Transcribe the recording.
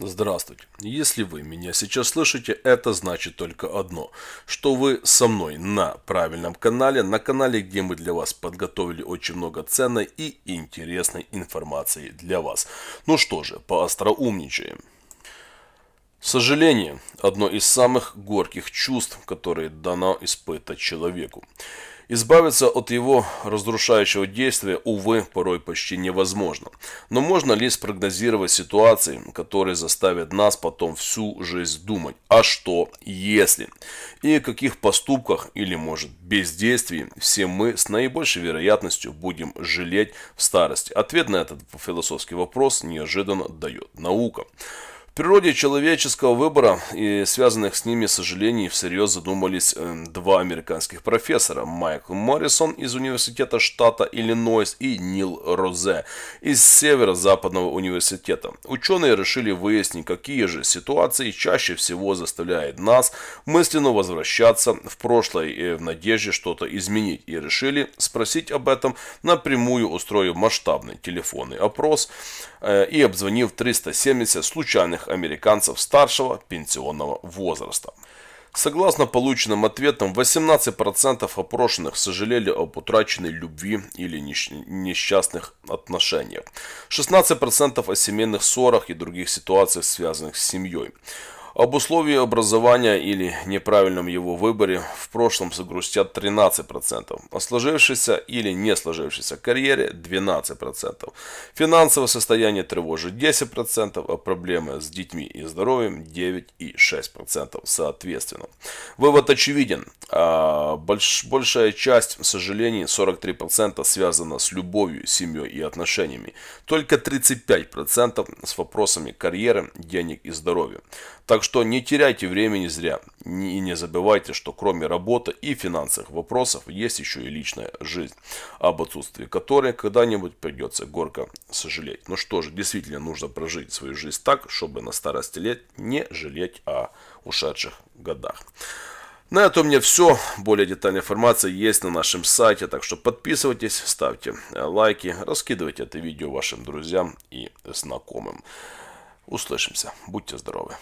Здравствуйте. Если вы меня сейчас слышите, это значит только одно, что вы со мной на правильном канале, на канале, где мы для вас подготовили очень много ценной и интересной информации для вас. Ну что же, поостроумничаем. Сожаление – одно из самых горьких чувств, которые дано испытать человеку. Избавиться от его разрушающего действия, увы, порой почти невозможно – но можно ли спрогнозировать ситуации, которые заставят нас потом всю жизнь думать, а что если? И о каких поступках или, может, бездействии все мы с наибольшей вероятностью будем жалеть в старости? Ответ на этот философский вопрос неожиданно дает наука природе человеческого выбора и связанных с ними сожалений всерьез задумались э, два американских профессора – Майкл Моррисон из Университета штата Иллинойс и Нил Розе из Северо-Западного университета. Ученые решили выяснить, какие же ситуации чаще всего заставляют нас мысленно возвращаться в прошлое и в надежде что-то изменить, и решили спросить об этом напрямую, устроив масштабный телефонный опрос э, и обзвонив 370 случайных всех американцев старшего пенсионного возраста. Согласно полученным ответам, 18% опрошенных сожалели об утраченной любви или несчастных отношениях, 16% о семейных ссорах и других ситуациях, связанных с семьей. Об условии образования или неправильном его выборе в прошлом загрустят 13%, о сложившейся или не сложившейся карьере 12%. Финансовое состояние тревожит 10%, а проблемы с детьми и здоровьем 9 и 6% соответственно. Вывод очевиден. А, больш, большая часть сожалений, 43%, связана с любовью, семьей и отношениями. Только 35% с вопросами карьеры, денег и здоровья. Так что не теряйте времени зря. И не забывайте, что кроме работы и финансовых вопросов, есть еще и личная жизнь, об отсутствии которой когда-нибудь придется горько сожалеть. Ну что же, действительно нужно прожить свою жизнь так, чтобы на старости лет не жалеть о ушедших годах. На ну, этом у меня все. Более детальная информация есть на нашем сайте, так что подписывайтесь, ставьте э, лайки, раскидывайте это видео вашим друзьям и знакомым. Услышимся. Будьте здоровы.